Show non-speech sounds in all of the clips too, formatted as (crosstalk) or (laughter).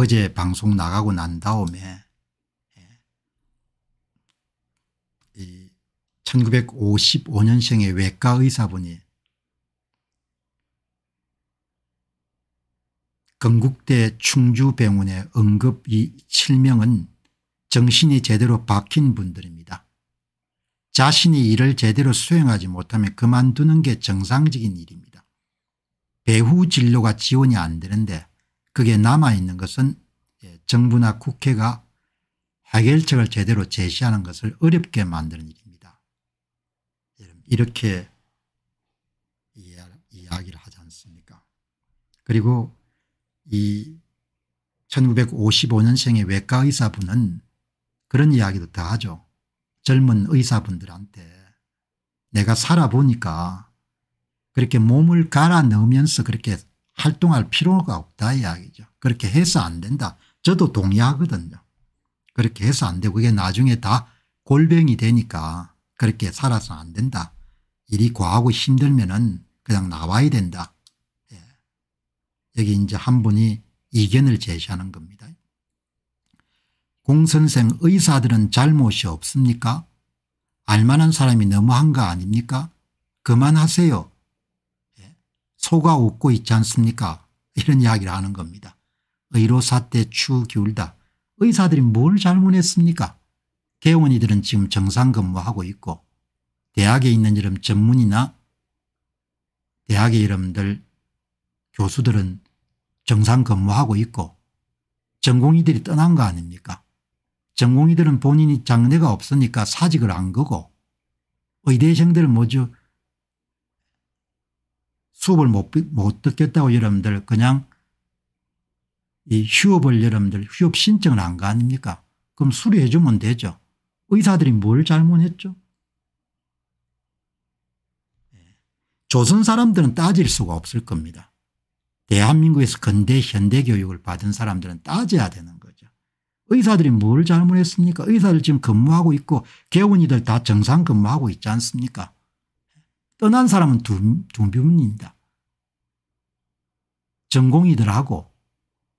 어제 방송 나가고 난 다음에 1955년생의 예. 외과 의사분이 건국대 충주병원의 응급 이 7명은 정신이 제대로 박힌 분들입니다. 자신이 일을 제대로 수행하지 못하면 그만두는 게 정상적인 일입니다. 배후 진료가 지원이 안 되는데 그게 남아있는 것은 예, 정부나 국회가 해결책을 제대로 제시하는 것을 어렵게 만드는 일입니다. 이렇게 이야기를 하지 않습니까 그리고 이 1955년생의 외과 의사분은 그런 이야기도 다 하죠. 젊은 의사분들한테 내가 살아보니까 그렇게 몸을 갈아 넣으면서 그렇게 활동할 필요가 없다 이야기죠. 그렇게 해서 안 된다. 저도 동의하거든요. 그렇게 해서 안 되고 그게 나중에 다 골병이 되니까 그렇게 살아서 안 된다. 일이 과하고 힘들면 은 그냥 나와야 된다. 예. 여기 이제 한 분이 이견을 제시하는 겁니다. 공선생 의사들은 잘못이 없습니까? 알만한 사람이 너무한 거 아닙니까? 그만하세요. 소가 웃고 있지 않습니까 이런 이야기를 하는 겁니다. 의료사태 추 기울다. 의사들이 뭘 잘못했습니까 개원이들은 지금 정상 근무하고 있고 대학에 있는 이름 전문이나 대학의 이름들 교수들은 정상 근무하고 있고 전공의들이 떠난 거 아닙니까 전공의들은 본인이 장래가 없으니까 사직을 안 거고 의대생들은 뭐죠 수업을 못, 못 듣겠다고 여러분들 그냥 이 휴업을 여러분들 휴업 신청을 한거 아닙니까? 그럼 수리해 주면 되죠. 의사들이 뭘 잘못했죠? 예. 조선 사람들은 따질 수가 없을 겁니다. 대한민국에서 근대 현대 교육을 받은 사람들은 따져야 되는 거죠. 의사들이 뭘 잘못했습니까? 의사들 지금 근무하고 있고 개원이들 다 정상 근무하고 있지 않습니까? 떠난 사람은 두, 두 분입니다. 전공이들하고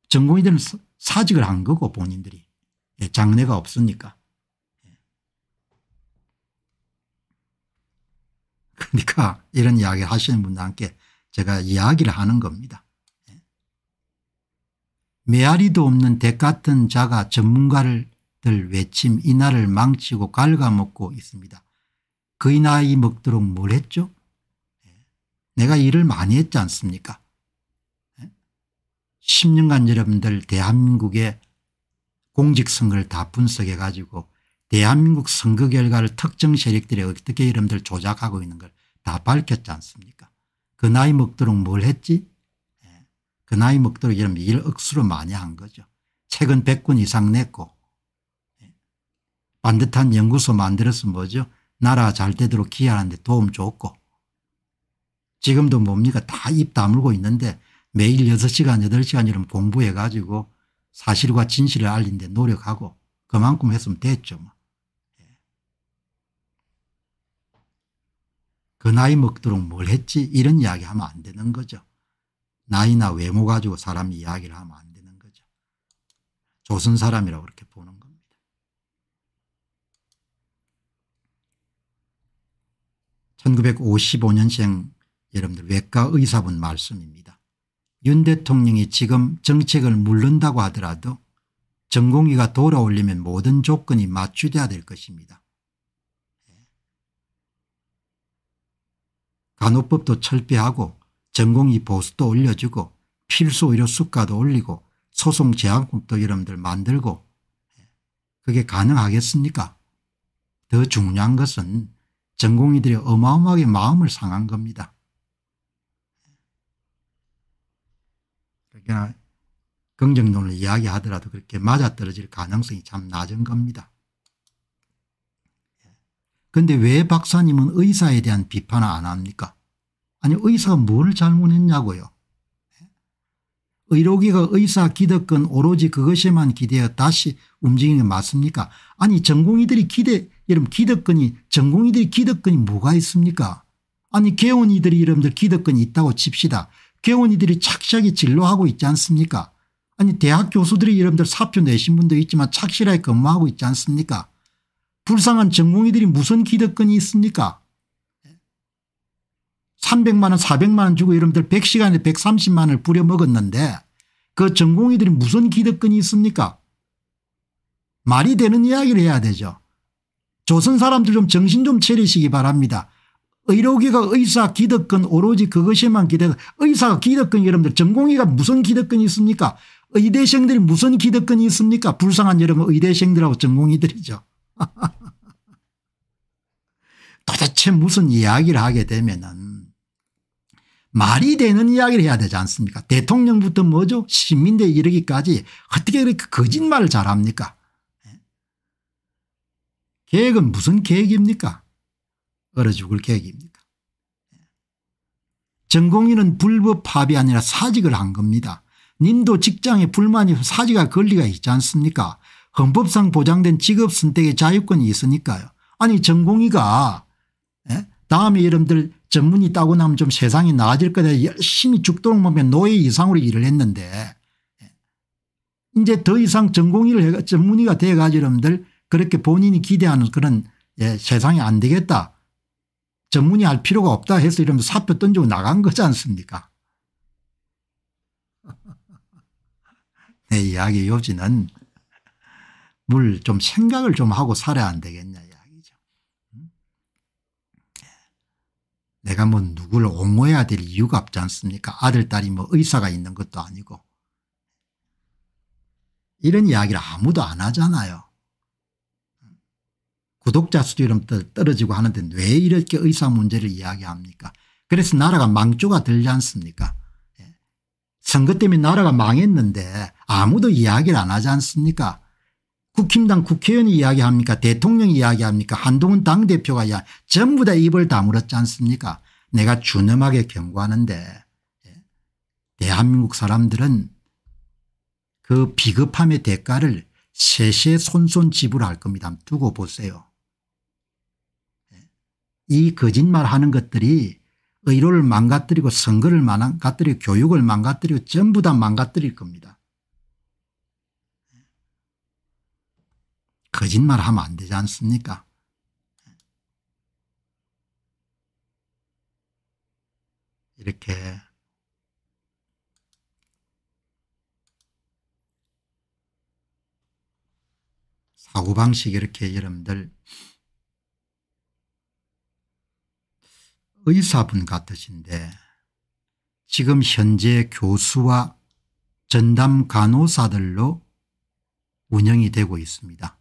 전공이들은 사직을 한 거고 본인들이 네, 장래가 없으니까. 예. 그러니까 이런 이야기 하시는 분들한테 제가 이야기를 하는 겁니다. 예. 메아리도 없는 대 같은 자가 전문가를 들 외침 이날을 망치고 갉아먹고 있습니다. 그이 나이 먹도록 뭘 했죠? 내가 일을 많이 했지 않습니까? 10년간 여러분들 대한민국의 공직선거를 다 분석해 가지고 대한민국 선거 결과를 특정 세력들이 어떻게 여러분들 조작하고 있는 걸 다 밝혔지 않습니까? 그 나이 먹도록 뭘 했지? 그 나이 먹도록 이런 일 억수로 많이 한 거죠. 최근 100건 이상 냈고 반듯한 연구소 만들어서 뭐죠? 나라 잘 되도록 기여하는데 도움 줬고 지금도 뭡니까 다 입 다물고 있는데 매일 6시간 8시간 이런 공부해 가지고 사실과 진실을 알린데 노력하고 그만큼 했으면 됐죠. 뭐. 예. 그 나이 먹도록 뭘 했지 이런 이야기 하면 안 되는 거죠. 나이나 외모 가지고 사람 이야기를 하면 안 되는 거죠. 조선 사람이라고 그렇게 보는 1955년생 여러분들 외과 의사분 말씀입니다. 윤 대통령이 지금 정책을 물른다고 하더라도 전공의가 돌아오려면 모든 조건이 맞추어야 될 것입니다. 간호법도 철폐하고 전공의 보수도 올려주고 필수 의료 수가도 올리고 소송 제한법도 여러분들 만들고 그게 가능하겠습니까 더 중요한 것은 전공의들이 어마어마하게 마음을 상한 겁니다. 그러니까 긍정론을 이야기하더라도 그렇게 맞아떨어질 가능성이 참 낮은 겁니다. 그런데 왜 박사님은 의사에 대한 비판을 안 합니까? 아니 의사가 뭘 잘못했냐고요. 의료기가 의사 기득권 오로지 그것에만 기대어 다시 움직이는 게 맞습니까? 아니 전공의들이 기대 여러분 기득권이 전공의들이 기득권이 뭐가 있습니까 아니 개원이들이 여러분들 기득권이 있다고 칩시다. 개원이들이 착실하게 진로하고 있지 않습니까 아니 대학 교수들이 여러분들 사표 내신 분도 있지만 착실하게 근무하고 있지 않습니까 불쌍한 전공의들이 무슨 기득권이 있습니까 300만 원 400만 원 주고 여러분들 100시간에 130만 원을 부려먹었는데 그 전공의들이 무슨 기득권이 있습니까 말이 되는 이야기를 해야 되죠. 조선 사람들 좀 정신 좀 차리시기 바랍니다. 의료계가 의사 기득권 오로지 그것에만 기대서 의사가 기득권 여러분들 전공의가 무슨 기득권이 있습니까 의대생들이 무슨 기득권이 있습니까 불쌍한 여러분 의대생들하고 전공의들이죠. (laughs) 도대체 무슨 이야기를 하게 되면은 말이 되는 이야기를 해야 되지 않습니까 대통령부터 뭐죠 시민대 이르기까지 어떻게 그렇게 거짓말을 잘합니까 계획은 무슨 계획입니까? 얼어 죽을 계획입니까? 전공인은 불법 파업 아니라 사직을 한 겁니다. 님도 직장에 불만이 사직할 권리가 있지 않습니까? 헌법상 보장된 직업 선택의 자유권이 있으니까요. 아니 전공의가 에? 예? 다음에 여러분들 전문이 따고 나면 좀 세상이 나아질 거다 열심히 죽도록 보면 노예 이상으로 일을 했는데 예? 이제 더 이상 전공의를 전문의가 돼가지고 여러분들 그렇게 본인이 기대하는 그런 예, 세상이 안 되겠다. 전문이 할 필요가 없다 해서 이러면 사표 던지고 나간 거지 않습니까 (laughs) 내 이야기 요지는 물 좀 생각을 좀 하고 살아야 안 되겠냐 이야기죠. 음? 예. 내가 뭐 누구를 옹호해야 될 이유가 없지 않습니까 아들 딸이 뭐 의사가 있는 것도 아니고 이런 이야기를 아무도 안 하잖아요. 구독자 수도이 떨어지고 하는데 왜 이렇게 의사 문제를 이야기합니까 그래서 나라가 망조가 들지 않습니까 예. 선거 때문에 나라가 망했는데 아무도 이야기를 안 하지 않습니까 국힘당 국회의원이 이야기합니까 대통령이 이야기합니까 한동훈 당대표가 이야 전부 다 입을 다물었지 않습니까 내가 준엄하게 경고하는데 예. 대한민국 사람들은 그 비급함의 대가를 세세 손손 지불할 겁니다. 두고 보세요. 이 거짓말하는 것들이 의료를 망가뜨리고 선거를 망가뜨리고 교육을 망가뜨리고 전부 다 망가뜨릴 겁니다. 거짓말하면 안 되지 않습니까 이렇게 사고방식 이렇게 여러분들 의사분 같으신데 지금 현재 교수와 전담 간호사들로 운영이 되고 있습니다.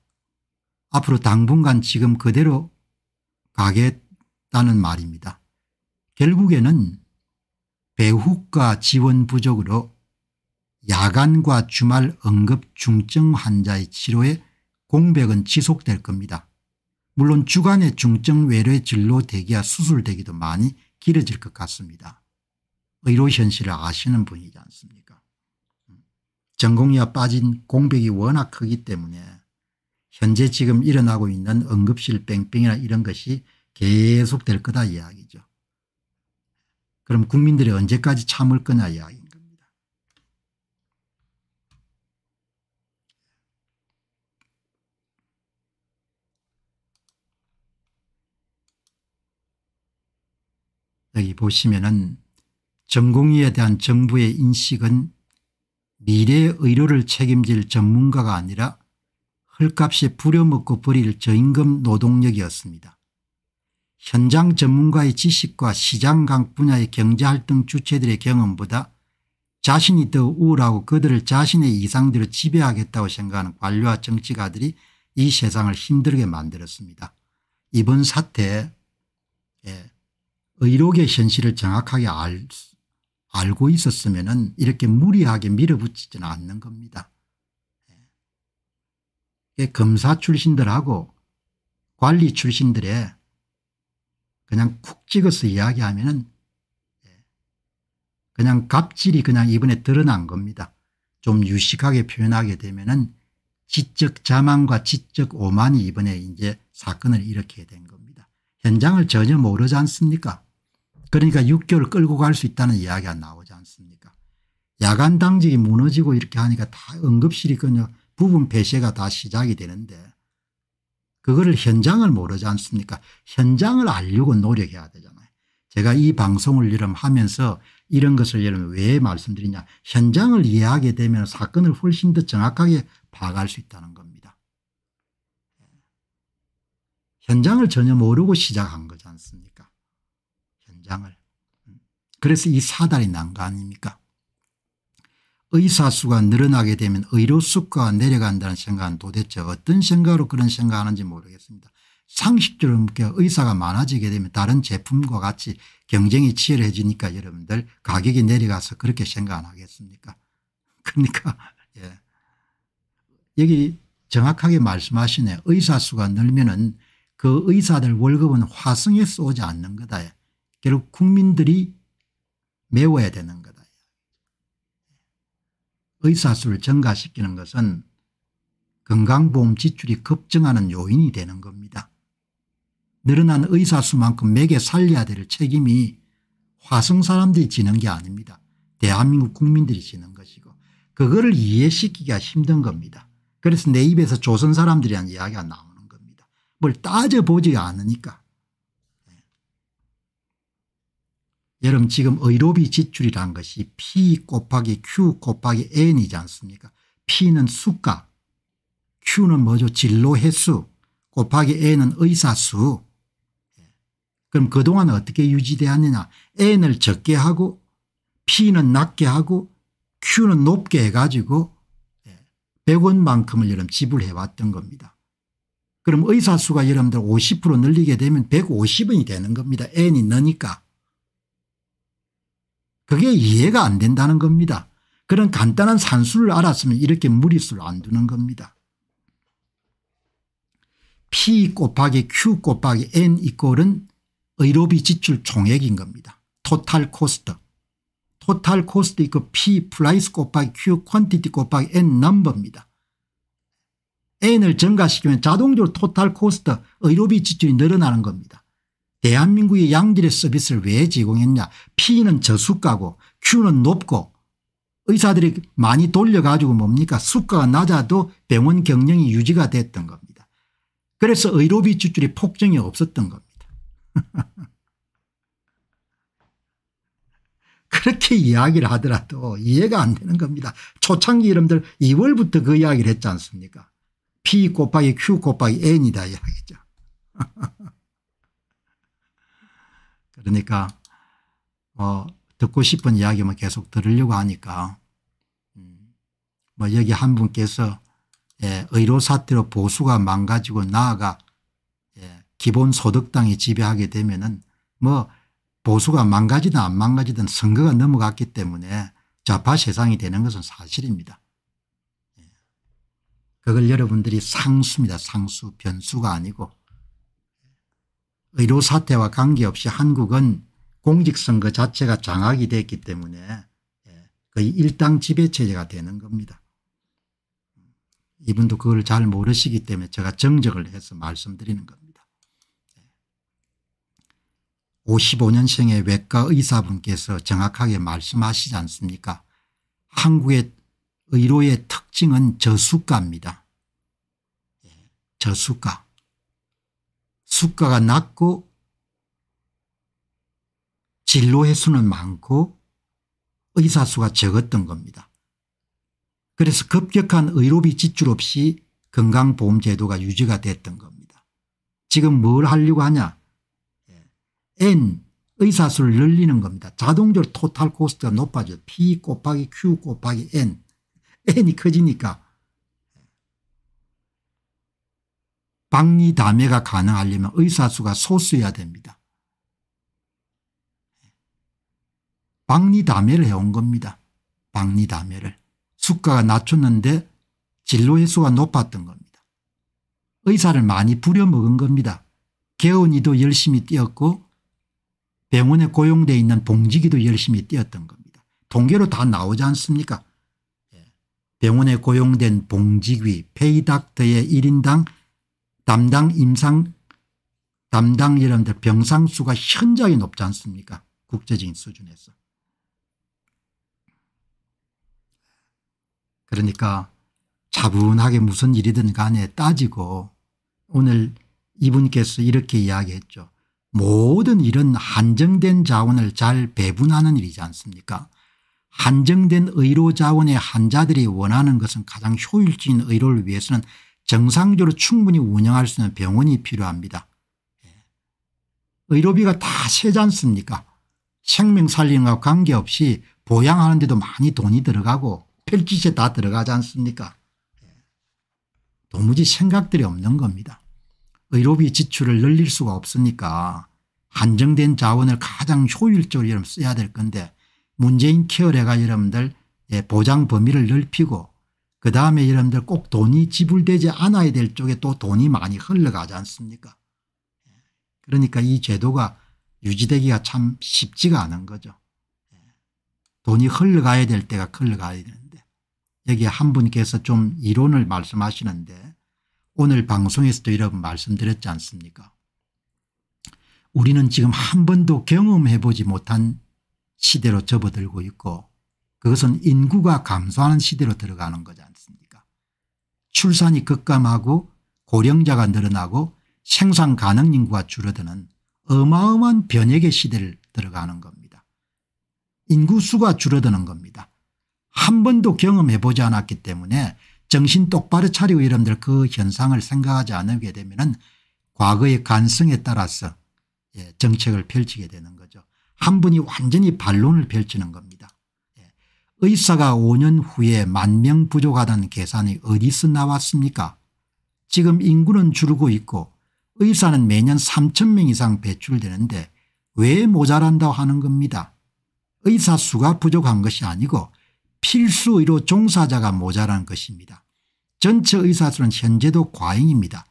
앞으로 당분간 지금 그대로 가겠다는 말입니다. 결국에는 배후과 지원 부족으로 야간과 주말 응급 중증 환자의 치료에 공백은 지속될 겁니다. 물론 주간의 중증 외래 진료 대기와 수술 대기도 많이 길어질 것 같습니다. 의료 현실을 아시는 분이지 않습니까 전공의와 빠진 공백이 워낙 크기 때문에 현재 지금 일어나고 있는 응급실 뺑뺑이나 이런 것이 계속 될 거다 이야기죠. 그럼 국민들이 언제까지 참을 거냐 이야기 여기 보시면은 전공의에 대한 정부의 인식은 미래의 의료를 책임질 전문가가 아니라 헐값에 부려먹고 버릴 저임금 노동력이었습니다. 현장 전문가의 지식과 시장 강 분야의 경제활동 주체들의 경험보다 자신이 더 우울하고 그들을 자신의 이상대로 지배하겠다고 생각하는 관료와 정치가들이 이 세상을 힘들게 만들었습니다. 이번 사태에 예, 의료계 현실을 정확하게 알, 알고 있었으면 이렇게 무리하게 밀어붙이지는 않는 겁니다. 예. 검사 출신들하고 관리 출신들의 그냥 쿡 찍어서 이야기하면 예. 그냥 갑질이 그냥 이번에 드러난 겁니다. 좀 유식하게 표현하게 되면 지적 자만과 지적 오만이 이번에 이제 사건을 일으키게 된 겁니다. 현장을 전혀 모르지 않습니까 그러니까 6개월 끌고 갈 수 있다는 이야기가 나오지 않습니까 야간 당직이 무너지고 이렇게 하니까 다 응급실이 그냥 부분 폐쇄가 다 시작이 되는데 그거를 현장을 모르지 않습니까 현장을 알려고 노력해야 되잖아요 제가 이 방송을 이름 하면서 이런 것을 여러분 왜 말씀드리냐 현장을 이해하게 되면 사건을 훨씬 더 정확하게 파악할 수 있다는 겁니다. 현장을 전혀 모르고 시작한 거지 않습니까 양을. 그래서 이사달이난 거 아닙니까? 의사수가 늘어나게 되면 의료수가 내려간다는 생각은 도대체 어떤 생각으로 그런 생각하는지 모르겠습니다. 상식적으로 의사가 많아지게 되면 다른 제품과 같이 경쟁이 치열해지니까 여러분들 가격이 내려가서 그렇게 생각 안 하겠습니까 (laughs) 그러니까 예. 여기 정확하게 말씀하시네 의사수가 늘면 은그 의사들 월급은 화성에서 지 않는 거다. 결국 국민들이 메워야 되는 거다. 의사수를 증가시키는 것은 건강보험 지출이 급증하는 요인이 되는 겁니다. 늘어난 의사수만큼 매에 살려야 될 책임이 화성 사람들이 지는 게 아닙니다. 대한민국 국민들이 지는 것이고 그거를 이해시키기가 힘든 겁니다. 그래서 내 입에서 조선 사람들이란 이야기가 나오는 겁니다. 뭘 따져보지 않으니까 여러분 지금 의료비 지출이란 것이 P 곱하기 Q 곱하기 N이지 않습니까 P는 수값 Q는 뭐죠 진로 횟수 곱하기 N은 의사수 그럼 그동안 어떻게 유지되었느냐 N을 적게 하고 P는 낮게 하고 Q는 높게 해가지고 100원만큼을 예, 여러분 지불해왔던 겁니다. 그럼 의사수가 여러분들 50% 늘리게 되면 150원이 되는 겁니다. N이 너니까. 그게 이해가 안 된다는 겁니다. 그런 간단한 산수를 알았으면 이렇게 무리수를 안 두는 겁니다. P 곱하기 Q 곱하기 N 이꼴은 의료비 지출 총액인 겁니다. 토탈 코스트. 토탈 코스트 이거 P 프라이스 곱하기 Q 퀀티티 곱하기 N 넘버입니다. N을 증가시키면 자동적으로 토탈 코스트 의료비 지출이 늘어나는 겁니다. 대한민국의 양질의 서비스를 왜 제공했냐. P는 저수가고 Q는 높고 의사들이 많이 돌려가지고 뭡니까 수가가 낮아도 병원 경영이 유지가 됐던 겁니다. 그래서 의료비 지출이 폭증이 없었던 겁니다. (laughs) 그렇게 이야기를 하더라도 이해가 안 되는 겁니다. 초창기 이름들 2월부터 그 이야기를 했지 않습니까? P 곱하기 Q 곱하기 N이다 이야기죠. (laughs) 그러니까 뭐 듣고 싶은 이야기만 계속 들으려고 하니까 음. 뭐 여기 한 분께서 예, 의료사태로 보수가 망가지고 나아가 예, 기본소득당이 지배하게 되면은 뭐 보수가 망가지든 안 망가지든 선거가 넘어갔기 때문에 좌파 세상이 되는 것은 사실입니다. 예. 그걸 여러분들이 상수입니다. 상수 변수가 아니고 의료 사태와 관계없이 한국은 공직선거 자체가 장악이 됐기 때문에 예, 거의 일당 지배체제가 되는 겁니다. 이분도 그걸 잘 모르시기 때문에 제가 정적을 해서 말씀드리는 겁니다. 55년생의 예. 외과 의사분께서 정확하게 말씀하시지 않습니까 한국의 의료의 특징은 저수가입니다. 예, 저수가. 수가가 낮고 진로의 수는 많고 의사수가 적었던 겁니다. 그래서 급격한 의료비 지출 없이 건강보험 제도가 유지가 됐던 겁니다. 지금 뭘 하려고 하냐 예. N 의사수를 늘리는 겁니다. 자동적으로 토탈 코스트가 높아져 P 곱하기 Q 곱하기 N N이 커지니까 박리담회가 가능하려면 의사수가 소수여야 됩니다. 박리담회를 해온 겁니다. 박리담회를. 수가가 낮췄는데 진로의 수가 높았던 겁니다. 의사를 많이 부려먹은 겁니다. 개원이도 열심히 뛰었고 병원에 고용되어 있는 봉직이도 열심히 뛰었던 겁니다. 통계로 다 나오지 않습니까? 예. 병원에 고용된 봉직위 페이닥터의 1인당 담당 임상 담당 여러분들 병상 수가 현저히 높지 않습니까 국제적인 수준에서. 그러니까 차분하게 무슨 일이든 간에 따지고 오늘 이분께서 이렇게 이야기했죠. 모든 일은 한정된 자원을 잘 배분하는 일이지 않습니까 한정된 의료 자원의 환자들이 원하는 것은 가장 효율적인 의료를 위해서는 정상적으로 충분히 운영할 수 있는 병원이 필요합니다. 예. 의료비가 다 세지 않습니까 생명 살림과 관계없이 보양하는 데도 많이 돈이 들어가고 펠짓에 다 들어가지 않습니까 예. 도무지 생각들이 없는 겁니다. 의료비 지출을 늘릴 수가 없으니까 한정된 자원을 가장 효율적으로 써야 될 건데 문재인 케어레가 여러분들 예, 보장 범위를 넓히고 그다음에 여러분들 꼭 돈이 지불되지 않아야 될 쪽에 또 돈이 많이 흘러가지 않습니까 그러니까 이 제도가 유지되기가 참 쉽지가 않은 거죠. 돈이 흘러가야 될 때가 흘러가야 되는데 여기에 한 분께서 좀 이론을 말씀하시는데 오늘 방송에서도 여러분 말씀드렸지 않습니까 우리는 지금 한 번도 경험해보지 못한 시대로 접어들고 있고 그것은 인구가 감소하는 시대로 들어가는 거지 않습니까 출산이 급감하고 고령자가 늘어나고 생산 가능 인구가 줄어드는 어마어마한 변혁의 시대를 들어가는 겁니다. 인구수가 줄어드는 겁니다. 한 번도 경험해 보지 않았기 때문에 정신 똑바로 차리고 여러분들 그 현상을 생각하지 않게 되면 과거의 간성에 따라서 예, 정책을 펼치게 되는 거죠. 한 분이 완전히 반론을 펼치는 겁니다. 의사가 5년 후에 만 명 부족하다는 계산이 어디서 나왔습니까 지금 인구는 줄고 있고 의사는 매년 3천 명 이상 배출되는데 왜 모자란다고 하는 겁니다. 의사 수가 부족한 것이 아니고 필수 의료 종사자가 모자란 것입니다. 전체 의사 수는 현재도 과잉입니다.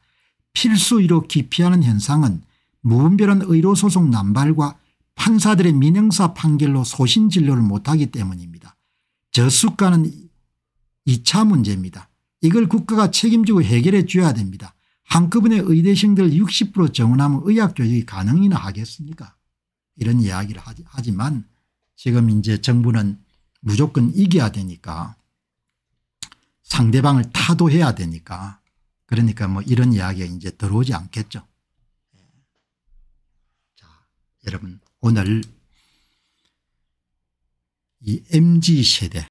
필수 의료 기피하는 현상은 무분별한 의료소송 남발과 판사들의 민영사 판결로 소신 진료를 못하기 때문입니다. 저수가는 2차 문제입니다. 이걸 국가가 책임지고 해결해 줘야 됩니다. 한꺼번에 의대생들 60% 정원하면 의학조직이 가능이나 하겠습니까 이런 이야기를 하지, 만 지금 이제 정부는 무조건 이겨야 되니까 상대방을 타도해야 되니까 그러니까 뭐 이런 이야기가 이제 들어오지 않겠죠. 예. 자, 여러분 오늘 이 m g 세대